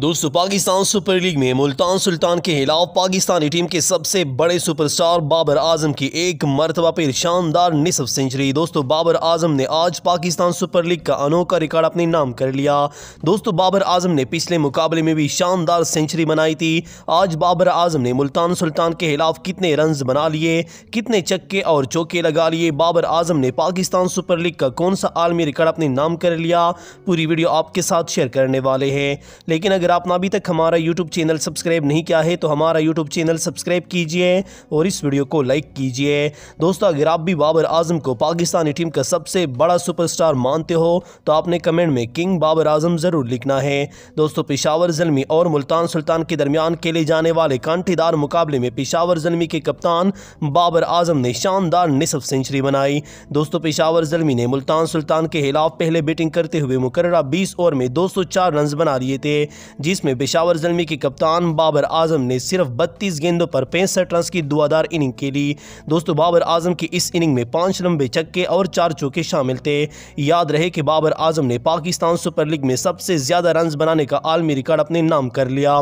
दोस्तों Pakistan super league में मुल्तान सुल्तान के खिलाफ पाकिस्तानी टीम के सबसे बड़े सुपरस्टार बाबर आजम की एक मरतबा फिर शानदार निसब सेंचुरी दोस्तों बाबर आजम ने आज पाकिस्तान सुपर लीग का अनोखा रिकॉर्ड अपने नाम कर लिया दोस्तों बाबर आजम ने पिछले मुकाबले में भी शानदार सेंचुरी बनाई थी आज बाबर आजम ने मुल्तान सुल्तान के खिलाफ कितने रन बना लिए कितने चक्के और चौके लगा लिए बाबर आजम ने पाकिस्तान सुपर लीग का कौन सा आलमी रिकॉर्ड अपने नाम कर लिया पूरी वीडियो आपके साथ शेयर करने वाले हैं लेकिन अगर अगर आपने अभी तक हमारा YouTube चैनल सब्सक्राइब नहीं किया है तो हमारा YouTube चैनल सब्सक्राइब कीजिए और इस वीडियो को लाइक कीजिए दोस्तों अगर आप भी बाबर आजम को पाकिस्तानी टीम का सबसे बड़ा सुपरस्टार मानते हो तो आपने कमेंट में किंग बाबर आजम ज़रूर लिखना है दोस्तों पिशावर जलमी और मुल्तान सुल्तान के दरमियान खेले जाने वाले कांटेदार मुकाबले में पिशावर जलमी के कप्तान बाबर आजम ने शानदार निसफ सेंचुरी बनाई दोस्तों पिशावर जलमी ने मुल्तान सुल्तान के खिलाफ पहले बैटिंग करते हुए मुकर्रा बीस ओवर में दो सौ चार रन बना लिए थे जिसमें पेशावर जलमी के कप्तान बाबर आजम ने सिर्फ बत्तीस गेंदों पर पैंसठ रन की दुआदार इनिंग खेली दोस्तों बाबर आजम की इस इनिंग में पाँच लंबे छक्के और चार चौके शामिल थे याद रहे कि बाबर आजम ने पाकिस्तान सुपर लीग में सबसे ज़्यादा रन बनाने का आलमी रिकॉर्ड अपने नाम कर लिया